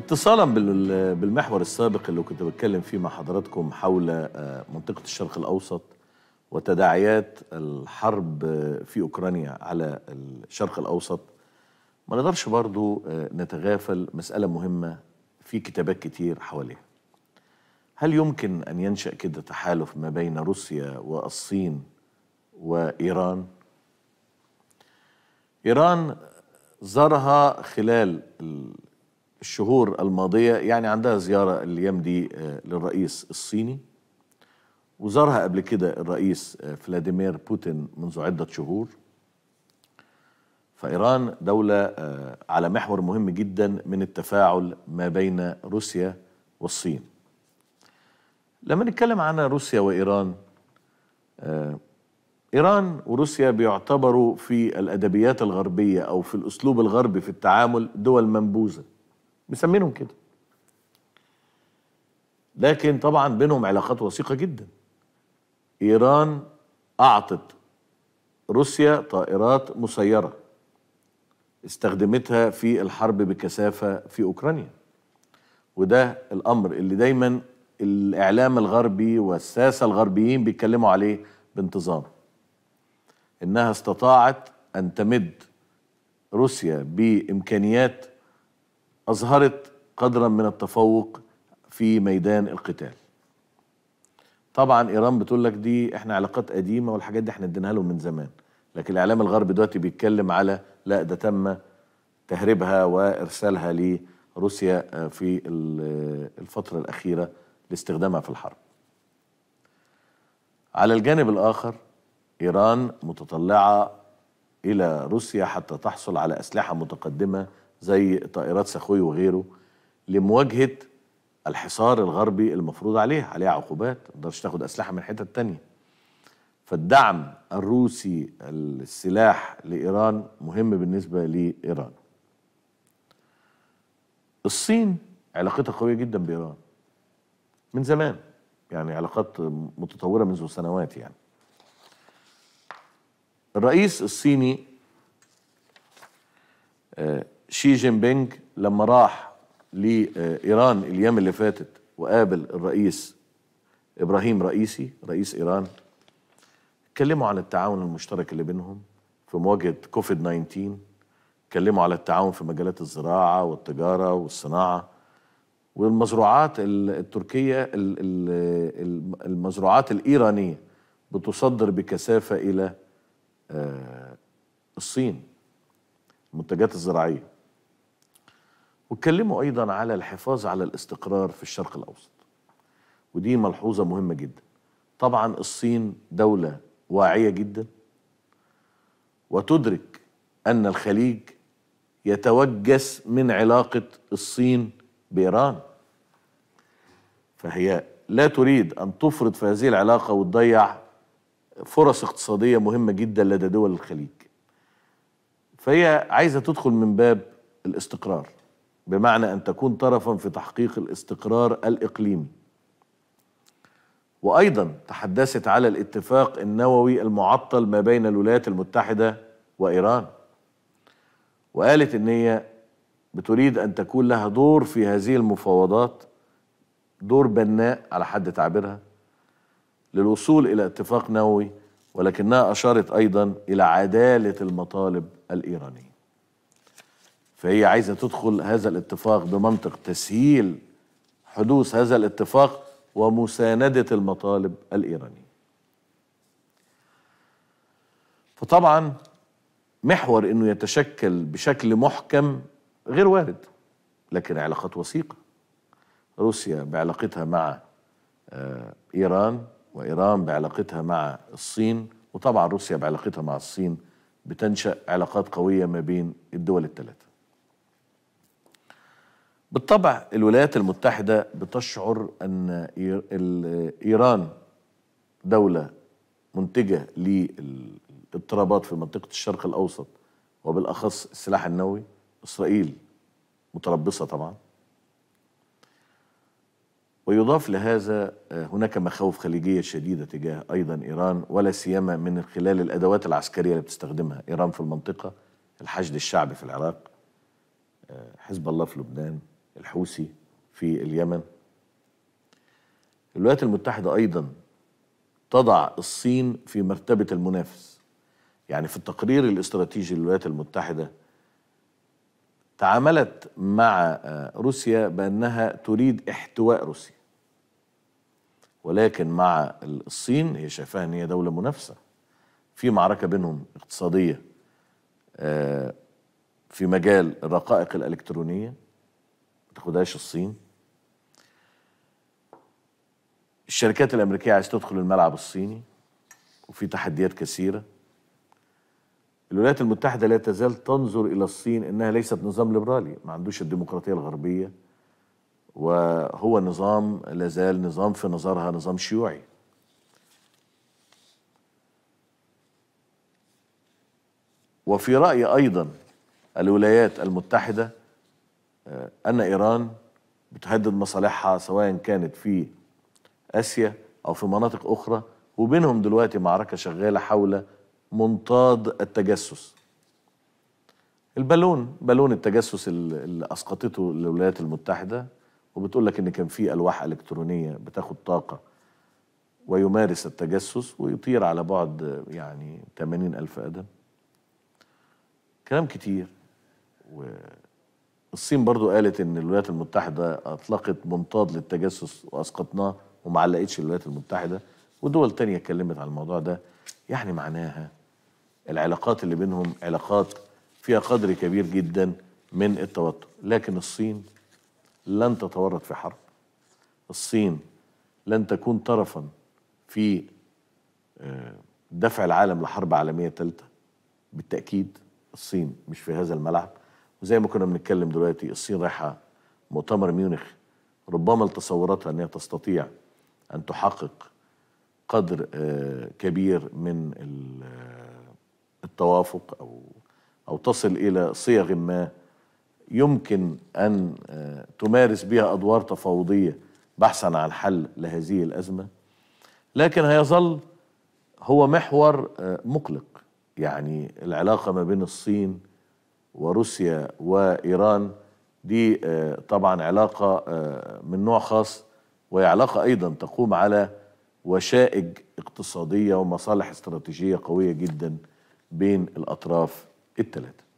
اتصالا بالمحور السابق اللي كنت بتكلم فيه مع حضراتكم حول آه، منطقة الشرق الأوسط وتداعيات الحرب آه، في أوكرانيا على الشرق الأوسط ما نقدرش برضو آه، نتغافل مسألة مهمة في كتابات كتير حواليها هل يمكن أن ينشأ كده تحالف ما بين روسيا والصين وإيران؟ إيران زارها خلال الشهور الماضية يعني عندها زيارة الأيام دي آه، للرئيس الصيني وزارها قبل كده الرئيس آه، فلاديمير بوتين منذ عدة شهور فإيران دولة آه، على محور مهم جدا من التفاعل ما بين روسيا والصين لما نتكلم عن روسيا وإيران إيران وروسيا بيعتبروا في الأدبيات الغربية أو في الأسلوب الغربي في التعامل دول منبوذة مسمينهم كده لكن طبعا بينهم علاقات وثيقه جدا ايران اعطت روسيا طائرات مسيره استخدمتها في الحرب بكثافه في اوكرانيا وده الامر اللي دايما الاعلام الغربي والساسه الغربيين بيتكلموا عليه بانتظام انها استطاعت ان تمد روسيا بامكانيات أظهرت قدرا من التفوق في ميدان القتال طبعا إيران بتقول لك دي احنا علاقات قديمة والحاجات دي احنا اديناها لهم من زمان لكن الإعلام الغربي دلوقتي بيتكلم على لا ده تم تهريبها وإرسالها لروسيا آه، في الفترة الأخيرة لاستخدامها في الحرب على الجانب الآخر إيران متطلعة إلى روسيا حتى تحصل على أسلحة متقدمة زي طائرات سخوي وغيره لمواجهه الحصار الغربي المفروض عليها عليها عقوبات ما تقدرش تاخد اسلحه من حتت تانية فالدعم الروسي السلاح لايران مهم بالنسبه لايران الصين علاقتها قويه جدا بايران من زمان يعني علاقات متطوره منذ سنوات يعني الرئيس الصيني آه، شي جين بينج لما راح لايران الايام اللي فاتت وقابل الرئيس ابراهيم رئيسي رئيس ايران اتكلموا عن التعاون المشترك اللي بينهم في مواجهه كوفيد 19 اتكلموا على التعاون في مجالات الزراعه والتجاره والصناعه والمزروعات التركيه المزروعات الايرانيه بتصدر بكثافه الى آه، الصين المنتجات الزراعيه واتكلموا ايضا على الحفاظ على الاستقرار في الشرق الاوسط ودي ملحوظه مهمه جدا طبعا الصين دوله واعيه جدا وتدرك ان الخليج يتوجس من علاقه الصين بايران فهي لا تريد ان تفرط في هذه العلاقه وتضيع فرص اقتصاديه مهمه جدا لدى دول الخليج فهي عايزه تدخل من باب الاستقرار بمعنى أن تكون طرفا في تحقيق الاستقرار الإقليمي وأيضا تحدثت على الاتفاق النووي المعطل ما بين الولايات المتحدة وإيران وقالت أن هي بتريد أن تكون لها دور في هذه المفاوضات دور بناء على حد تعبيرها للوصول إلى اتفاق نووي ولكنها أشارت أيضا إلى عدالة المطالب الإيرانية فهي عايزة تدخل هذا الاتفاق بمنطق تسهيل حدوث هذا الاتفاق ومساندة المطالب الإيرانية فطبعا محور أنه يتشكل بشكل محكم غير وارد لكن علاقات وثيقة روسيا بعلاقتها مع آه، إيران وإيران بعلاقتها مع الصين وطبعا روسيا بعلاقتها مع الصين بتنشأ علاقات قوية ما بين الدول الثلاثة بالطبع الولايات المتحدة بتشعر أن إيران دولة منتجة للاضطرابات في منطقة الشرق الأوسط وبالأخص السلاح النووي إسرائيل متربصة طبعا ويضاف لهذا آه، هناك مخاوف خليجية شديدة تجاه أيضا إيران ولا سيما من خلال الأدوات العسكرية اللي بتستخدمها إيران في المنطقة الحشد الشعبي في العراق آه، حزب الله في لبنان الحوثي في اليمن الولايات المتحدة أيضا تضع الصين في مرتبة المنافس يعني في التقرير الاستراتيجي للولايات المتحدة تعاملت مع روسيا بأنها تريد احتواء روسيا ولكن مع الصين هي شايفاها أن هي دولة منافسة في معركة بينهم اقتصادية آه، في مجال الرقائق الإلكترونية تاخدهاش الصين الشركات الامريكيه عايز تدخل الملعب الصيني وفي تحديات كثيره الولايات المتحده لا تزال تنظر الى الصين انها ليست نظام ليبرالي ما عندوش الديمقراطيه الغربيه وهو نظام لا زال نظام في نظرها نظام شيوعي وفي رأي ايضا الولايات المتحده آه، أن إيران بتهدد مصالحها سواء كانت في آسيا أو في مناطق أخرى وبينهم دلوقتي معركة شغالة حول منطاد التجسس البالون بالون التجسس اللي اسقطته الولايات المتحده وبتقول لك ان كان في الواح الكترونيه بتاخد طاقه ويمارس التجسس ويطير على بعد يعني 80 الف قدم كلام كتير و الصين برضو قالت ان الولايات المتحده اطلقت منطاد للتجسس واسقطناه وما علقتش الولايات المتحده ودول تانية اتكلمت على الموضوع ده يعني معناها العلاقات اللي بينهم علاقات فيها قدر كبير جدا من التوتر لكن الصين لن تتورط في حرب الصين لن تكون طرفا في آه، دفع العالم لحرب عالمية ثالثة بالتأكيد الصين مش في هذا الملعب وزي ما كنا بنتكلم دلوقتي الصين رايحه مؤتمر ميونخ ربما لتصوراتها انها تستطيع ان تحقق قدر آه، كبير من آه، التوافق او او تصل الى صيغ ما يمكن ان آه، تمارس بها ادوار تفاوضيه بحثا عن حل لهذه الازمه لكن هيظل هو محور مقلق يعني العلاقه ما بين الصين وروسيا وإيران دي آه، طبعا علاقة آه، من نوع خاص وهي علاقة أيضا تقوم على وشائج اقتصادية ومصالح استراتيجية قوية جدا بين الأطراف الثلاثة